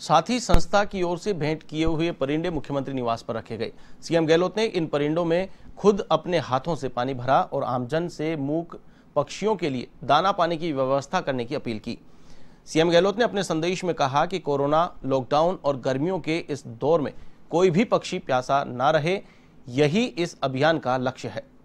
साथ ही संस्था की ओर से भेंट किए हुए परिंदे मुख्यमंत्री निवास पर रखे गए सीएम गहलोत ने इन परिंदों में खुद अपने हाथों से पानी भरा और आमजन से मूक पक्षियों के लिए दाना पानी की व्यवस्था करने की अपील की सीएम गहलोत ने अपने संदेश में कहा कि कोरोना लॉकडाउन और गर्मियों के इस दौर में कोई भी पक्षी प्यासा ना रहे यही इस अभियान का लक्ष्य है